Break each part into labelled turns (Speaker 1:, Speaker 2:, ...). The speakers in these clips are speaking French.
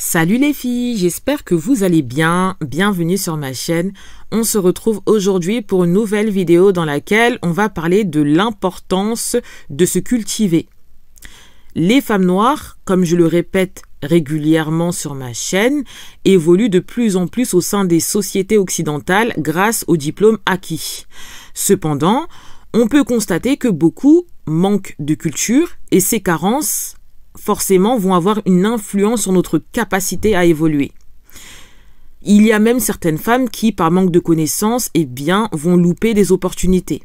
Speaker 1: Salut les filles, j'espère que vous allez bien. Bienvenue sur ma chaîne. On se retrouve aujourd'hui pour une nouvelle vidéo dans laquelle on va parler de l'importance de se cultiver. Les femmes noires, comme je le répète régulièrement sur ma chaîne, évoluent de plus en plus au sein des sociétés occidentales grâce aux diplômes acquis. Cependant, on peut constater que beaucoup manquent de culture et ces carences forcément vont avoir une influence sur notre capacité à évoluer. Il y a même certaines femmes qui, par manque de connaissances, et eh bien, vont louper des opportunités.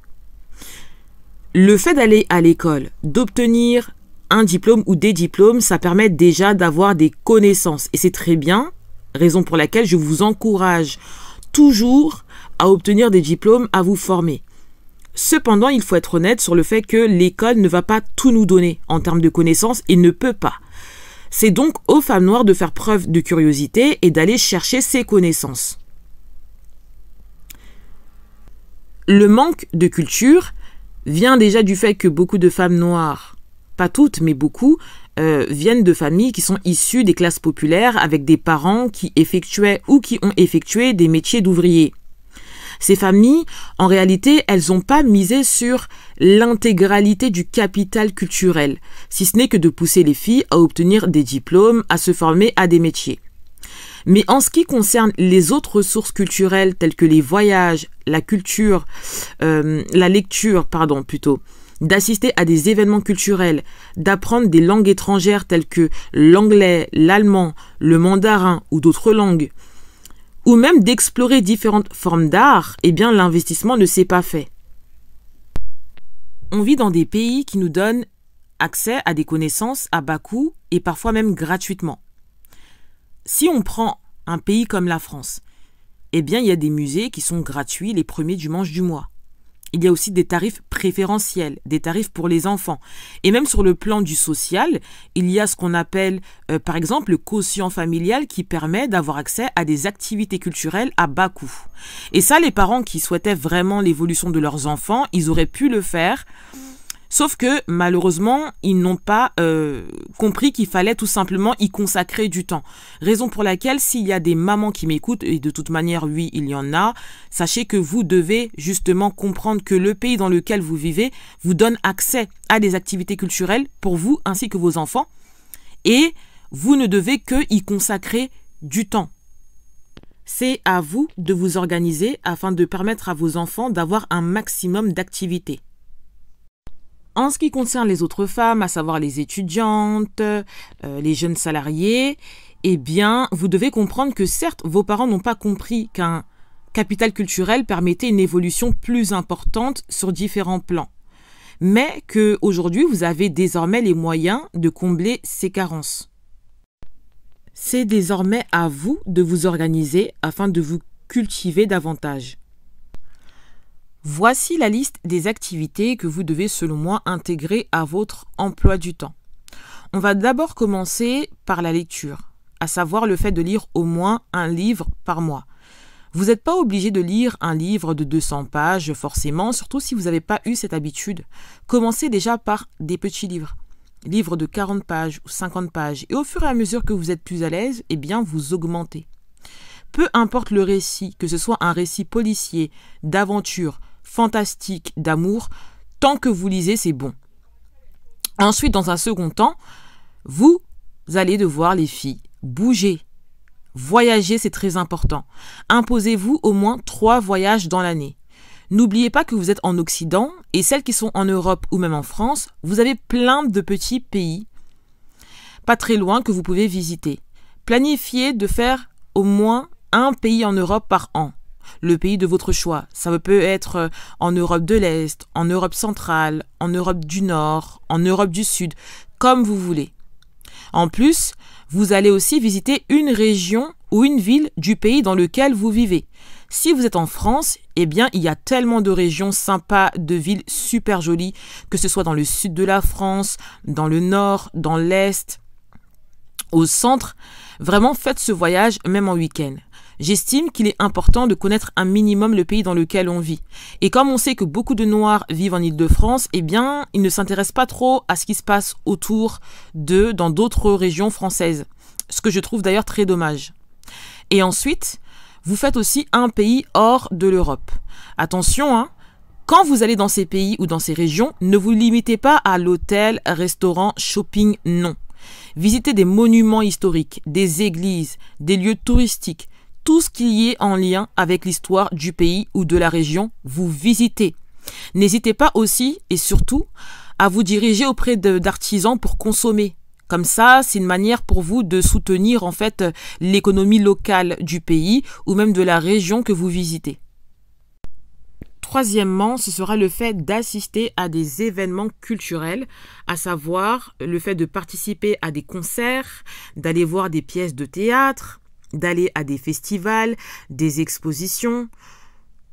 Speaker 1: Le fait d'aller à l'école, d'obtenir un diplôme ou des diplômes, ça permet déjà d'avoir des connaissances. Et c'est très bien, raison pour laquelle je vous encourage toujours à obtenir des diplômes, à vous former. Cependant, il faut être honnête sur le fait que l'école ne va pas tout nous donner en termes de connaissances et ne peut pas. C'est donc aux femmes noires de faire preuve de curiosité et d'aller chercher ses connaissances. Le manque de culture vient déjà du fait que beaucoup de femmes noires, pas toutes mais beaucoup, euh, viennent de familles qui sont issues des classes populaires avec des parents qui effectuaient ou qui ont effectué des métiers d'ouvriers. Ces familles, en réalité, elles n'ont pas misé sur l'intégralité du capital culturel, si ce n'est que de pousser les filles à obtenir des diplômes, à se former à des métiers. Mais en ce qui concerne les autres ressources culturelles telles que les voyages, la culture, euh, la lecture, pardon, plutôt, d'assister à des événements culturels, d'apprendre des langues étrangères telles que l'anglais, l'allemand, le mandarin ou d'autres langues, ou même d'explorer différentes formes d'art, eh bien l'investissement ne s'est pas fait. On vit dans des pays qui nous donnent accès à des connaissances à bas coût et parfois même gratuitement. Si on prend un pays comme la France, eh bien il y a des musées qui sont gratuits les premiers dimanches du mois il y a aussi des tarifs préférentiels, des tarifs pour les enfants. Et même sur le plan du social, il y a ce qu'on appelle, euh, par exemple, le quotient familial qui permet d'avoir accès à des activités culturelles à bas coût. Et ça, les parents qui souhaitaient vraiment l'évolution de leurs enfants, ils auraient pu le faire. Sauf que malheureusement, ils n'ont pas euh, compris qu'il fallait tout simplement y consacrer du temps. Raison pour laquelle, s'il y a des mamans qui m'écoutent, et de toute manière, oui, il y en a, sachez que vous devez justement comprendre que le pays dans lequel vous vivez vous donne accès à des activités culturelles pour vous ainsi que vos enfants. Et vous ne devez que y consacrer du temps. C'est à vous de vous organiser afin de permettre à vos enfants d'avoir un maximum d'activités. En ce qui concerne les autres femmes, à savoir les étudiantes, euh, les jeunes salariés, eh bien, vous devez comprendre que certes, vos parents n'ont pas compris qu'un capital culturel permettait une évolution plus importante sur différents plans, mais que aujourd'hui, vous avez désormais les moyens de combler ces carences. C'est désormais à vous de vous organiser afin de vous cultiver davantage. Voici la liste des activités que vous devez selon moi intégrer à votre emploi du temps. On va d'abord commencer par la lecture, à savoir le fait de lire au moins un livre par mois. Vous n'êtes pas obligé de lire un livre de 200 pages forcément, surtout si vous n'avez pas eu cette habitude. Commencez déjà par des petits livres. Livres de 40 pages ou 50 pages. Et au fur et à mesure que vous êtes plus à l'aise, eh bien, vous augmentez. Peu importe le récit, que ce soit un récit policier, d'aventure, fantastique d'amour, tant que vous lisez, c'est bon. Ensuite, dans un second temps, vous allez devoir, les filles, bouger. Voyager, c'est très important. Imposez-vous au moins trois voyages dans l'année. N'oubliez pas que vous êtes en Occident et celles qui sont en Europe ou même en France, vous avez plein de petits pays pas très loin que vous pouvez visiter. Planifiez de faire au moins un pays en Europe par an le pays de votre choix. Ça peut être euh, en Europe de l'Est, en Europe centrale, en Europe du Nord, en Europe du Sud, comme vous voulez. En plus, vous allez aussi visiter une région ou une ville du pays dans lequel vous vivez. Si vous êtes en France, eh bien, il y a tellement de régions sympas, de villes super jolies, que ce soit dans le sud de la France, dans le nord, dans l'est, au centre. Vraiment, faites ce voyage, même en week-end. J'estime qu'il est important de connaître un minimum le pays dans lequel on vit. Et comme on sait que beaucoup de Noirs vivent en Ile-de-France, eh bien, ils ne s'intéressent pas trop à ce qui se passe autour d'eux dans d'autres régions françaises. Ce que je trouve d'ailleurs très dommage. Et ensuite, vous faites aussi un pays hors de l'Europe. Attention, hein, quand vous allez dans ces pays ou dans ces régions, ne vous limitez pas à l'hôtel, restaurant, shopping, non. Visitez des monuments historiques, des églises, des lieux touristiques, tout ce qui est en lien avec l'histoire du pays ou de la région vous visitez. N'hésitez pas aussi et surtout à vous diriger auprès d'artisans pour consommer. Comme ça, c'est une manière pour vous de soutenir en fait l'économie locale du pays ou même de la région que vous visitez. Troisièmement, ce sera le fait d'assister à des événements culturels, à savoir le fait de participer à des concerts, d'aller voir des pièces de théâtre, d'aller à des festivals, des expositions.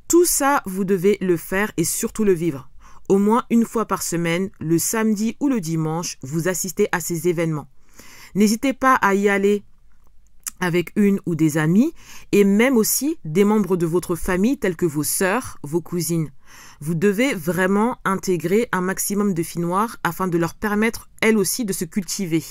Speaker 1: Tout ça, vous devez le faire et surtout le vivre. Au moins une fois par semaine, le samedi ou le dimanche, vous assistez à ces événements. N'hésitez pas à y aller avec une ou des amis et même aussi des membres de votre famille tels que vos sœurs, vos cousines. Vous devez vraiment intégrer un maximum de filles noires afin de leur permettre elles aussi de se cultiver.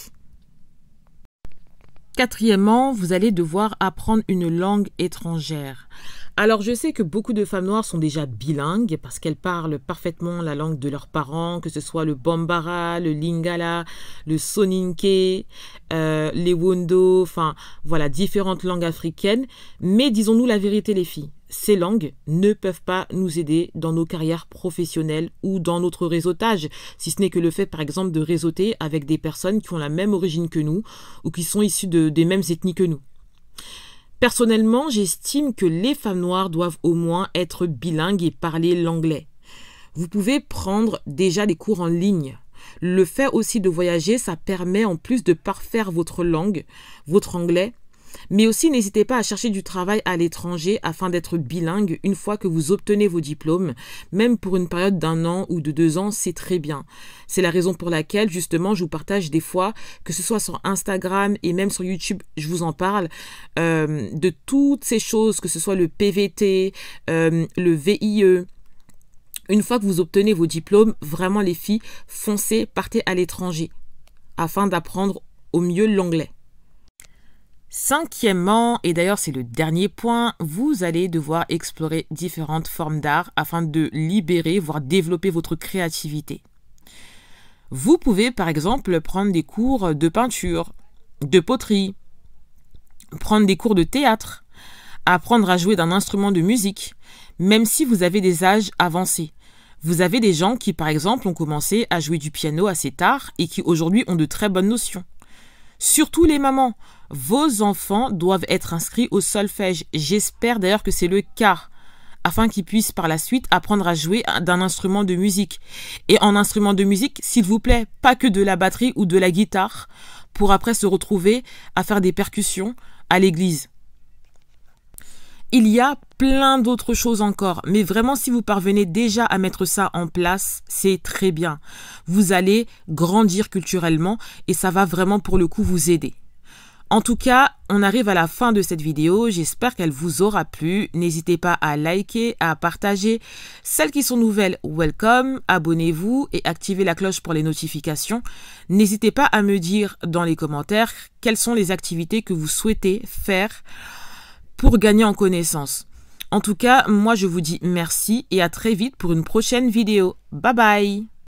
Speaker 1: Quatrièmement, vous allez devoir apprendre une langue étrangère. Alors je sais que beaucoup de femmes noires sont déjà bilingues parce qu'elles parlent parfaitement la langue de leurs parents, que ce soit le Bambara, le Lingala, le Soninke, euh, les Wondo, enfin voilà, différentes langues africaines. Mais disons-nous la vérité les filles, ces langues ne peuvent pas nous aider dans nos carrières professionnelles ou dans notre réseautage, si ce n'est que le fait par exemple de réseauter avec des personnes qui ont la même origine que nous ou qui sont issues des mêmes ethnies que nous. Personnellement, j'estime que les femmes noires doivent au moins être bilingues et parler l'anglais. Vous pouvez prendre déjà des cours en ligne. Le fait aussi de voyager, ça permet en plus de parfaire votre langue, votre anglais, mais aussi, n'hésitez pas à chercher du travail à l'étranger afin d'être bilingue une fois que vous obtenez vos diplômes. Même pour une période d'un an ou de deux ans, c'est très bien. C'est la raison pour laquelle, justement, je vous partage des fois, que ce soit sur Instagram et même sur YouTube, je vous en parle, euh, de toutes ces choses, que ce soit le PVT, euh, le VIE, une fois que vous obtenez vos diplômes, vraiment les filles, foncez, partez à l'étranger afin d'apprendre au mieux l'anglais. Cinquièmement, et d'ailleurs c'est le dernier point, vous allez devoir explorer différentes formes d'art afin de libérer, voire développer votre créativité. Vous pouvez par exemple prendre des cours de peinture, de poterie, prendre des cours de théâtre, apprendre à jouer d'un instrument de musique, même si vous avez des âges avancés. Vous avez des gens qui par exemple ont commencé à jouer du piano assez tard et qui aujourd'hui ont de très bonnes notions. Surtout les mamans, vos enfants doivent être inscrits au solfège. J'espère d'ailleurs que c'est le cas afin qu'ils puissent par la suite apprendre à jouer d'un instrument de musique. Et en instrument de musique, s'il vous plaît, pas que de la batterie ou de la guitare, pour après se retrouver à faire des percussions à l'église. Il y a plein d'autres choses encore, mais vraiment si vous parvenez déjà à mettre ça en place, c'est très bien. Vous allez grandir culturellement et ça va vraiment pour le coup vous aider. En tout cas, on arrive à la fin de cette vidéo. J'espère qu'elle vous aura plu. N'hésitez pas à liker, à partager. Celles qui sont nouvelles, welcome. Abonnez-vous et activez la cloche pour les notifications. N'hésitez pas à me dire dans les commentaires quelles sont les activités que vous souhaitez faire pour gagner en connaissance. En tout cas, moi je vous dis merci et à très vite pour une prochaine vidéo. Bye bye